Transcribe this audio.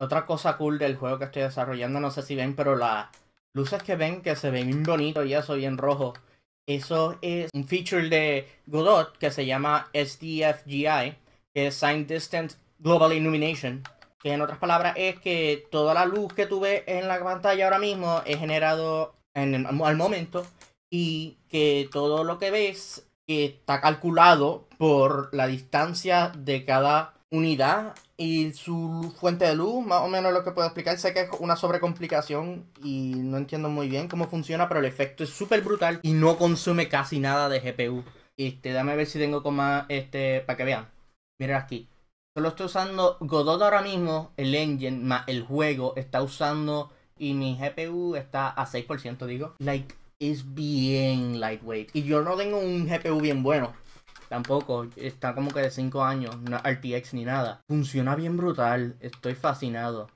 Otra cosa cool del juego que estoy desarrollando, no sé si ven, pero las luces que ven, que se ven bien bonito y eso, bien rojo. Eso es un feature de Godot que se llama SDFGI, que es Sign Distance Global Illumination. Que en otras palabras es que toda la luz que tú ves en la pantalla ahora mismo es generado al momento y que todo lo que ves está calculado por la distancia de cada unidad y su fuente de luz, más o menos lo que puedo explicar. Sé que es una sobrecomplicación y no entiendo muy bien cómo funciona, pero el efecto es súper brutal y no consume casi nada de GPU. Este, dame a ver si tengo coma, este, para que vean. Miren aquí. Solo estoy usando Godot ahora mismo, el engine, más el juego está usando y mi GPU está a 6%, digo. Like, es bien lightweight. Y yo no tengo un GPU bien bueno. Tampoco, está como que de 5 años, no RTX ni nada. Funciona bien brutal, estoy fascinado.